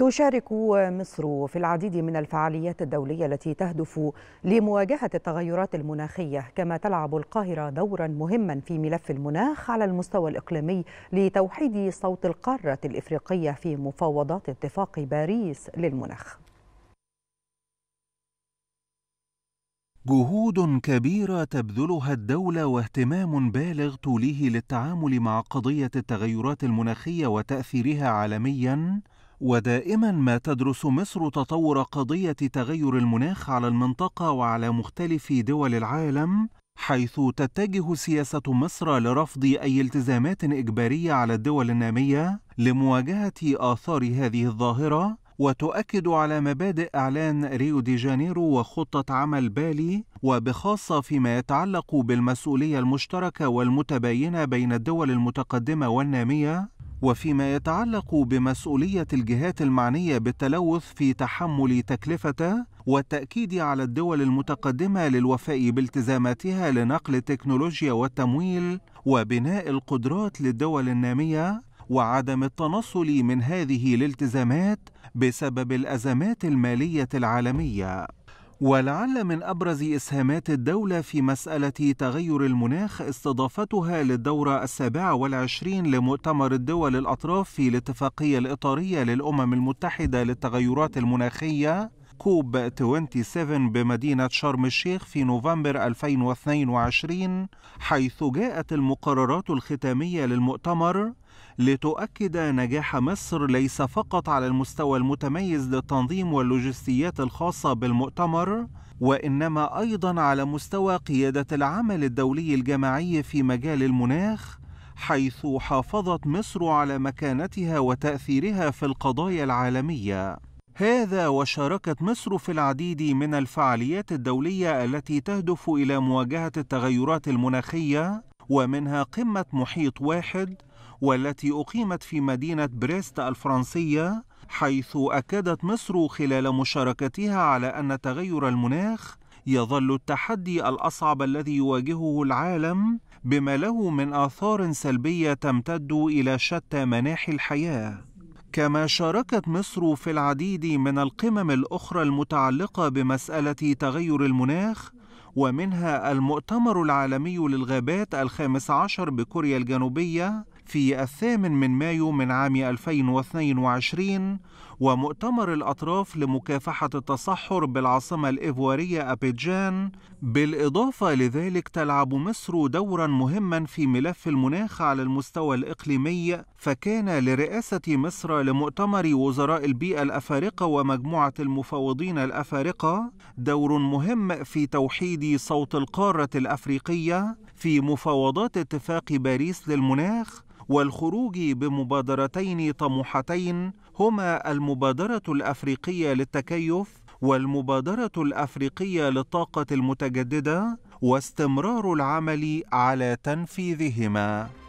تشارك مصر في العديد من الفعاليات الدولية التي تهدف لمواجهة التغيرات المناخية كما تلعب القاهرة دورا مهما في ملف المناخ على المستوى الإقليمي لتوحيد صوت القارة الإفريقية في مفاوضات اتفاق باريس للمناخ جهود كبيرة تبذلها الدولة واهتمام بالغ توليه للتعامل مع قضية التغيرات المناخية وتأثيرها عالمياً ودائما ما تدرس مصر تطور قضية تغير المناخ على المنطقة وعلى مختلف دول العالم حيث تتجه سياسة مصر لرفض أي التزامات إجبارية على الدول النامية لمواجهة آثار هذه الظاهرة وتؤكد على مبادئ إعلان ريو دي جانيرو وخطة عمل بالي وبخاصة فيما يتعلق بالمسؤولية المشتركة والمتباينة بين الدول المتقدمة والنامية وفيما يتعلق بمسؤولية الجهات المعنية بالتلوث في تحمل تكلفته والتأكيد على الدول المتقدمة للوفاء بالتزاماتها لنقل التكنولوجيا والتمويل وبناء القدرات للدول النامية وعدم التنصل من هذه الالتزامات بسبب الأزمات المالية العالمية ولعل من أبرز إسهامات الدولة في مسألة تغير المناخ استضافتها للدورة السابعة والعشرين لمؤتمر الدول الأطراف في الاتفاقية الإطارية للأمم المتحدة للتغيرات المناخية كوب 27 بمدينة شرم الشيخ في نوفمبر 2022 حيث جاءت المقررات الختامية للمؤتمر لتؤكد نجاح مصر ليس فقط على المستوى المتميز للتنظيم واللوجستيات الخاصة بالمؤتمر وإنما أيضا على مستوى قيادة العمل الدولي الجماعي في مجال المناخ حيث حافظت مصر على مكانتها وتأثيرها في القضايا العالمية هذا وشاركت مصر في العديد من الفعاليات الدولية التي تهدف إلى مواجهة التغيرات المناخية ومنها قمة محيط واحد والتي أقيمت في مدينة بريست الفرنسية حيث أكدت مصر خلال مشاركتها على أن تغير المناخ يظل التحدي الأصعب الذي يواجهه العالم بما له من آثار سلبية تمتد إلى شتى مناحي الحياة كما شاركت مصر في العديد من القمم الأخرى المتعلقة بمسألة تغير المناخ ومنها المؤتمر العالمي للغابات الخامس عشر بكوريا الجنوبية في الثامن من مايو من عام 2022 ومؤتمر الأطراف لمكافحة التصحر بالعاصمة الإيفوارية أبيجان بالإضافة لذلك تلعب مصر دورا مهما في ملف المناخ على المستوى الإقليمي فكان لرئاسة مصر لمؤتمر وزراء البيئة الأفارقة ومجموعة المفوضين الأفارقة دور مهم في توحيد تأييد صوت القارة الأفريقية في مفاوضات اتفاق باريس للمناخ والخروج بمبادرتين طموحتين هما المبادرة الأفريقية للتكيف والمبادرة الأفريقية للطاقة المتجددة واستمرار العمل على تنفيذهما